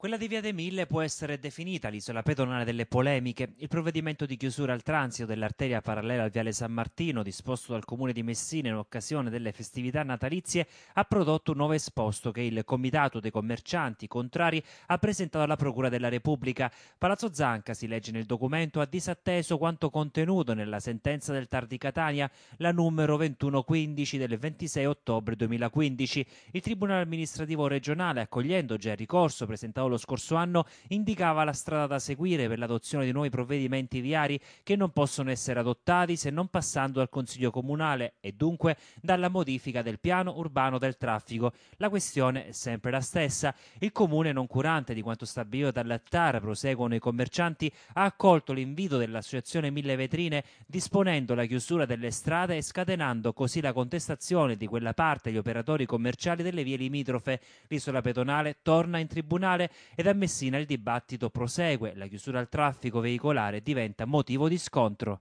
Quella di Via dei Mille può essere definita l'isola pedonale delle polemiche. Il provvedimento di chiusura al transito dell'arteria parallela al Viale San Martino, disposto dal Comune di Messina in occasione delle festività natalizie, ha prodotto un nuovo esposto che il Comitato dei Commercianti Contrari ha presentato alla Procura della Repubblica. Palazzo Zanca, si legge nel documento, ha disatteso quanto contenuto nella sentenza del Tardi Catania, la numero 2115 del 26 ottobre 2015. Il Tribunale amministrativo regionale, accogliendo già il ricorso presentato lo scorso anno indicava la strada da seguire per l'adozione di nuovi provvedimenti viari che non possono essere adottati se non passando dal Consiglio Comunale e dunque dalla modifica del piano urbano del traffico. La questione è sempre la stessa. Il Comune, non curante di quanto stabilito dal TAR, proseguono i commercianti, ha accolto l'invito dell'Associazione Mille Vetrine disponendo la chiusura delle strade e scatenando così la contestazione di quella parte degli operatori commerciali delle vie limitrofe. L'isola pedonale torna in tribunale ed a Messina il dibattito prosegue, la chiusura al traffico veicolare diventa motivo di scontro.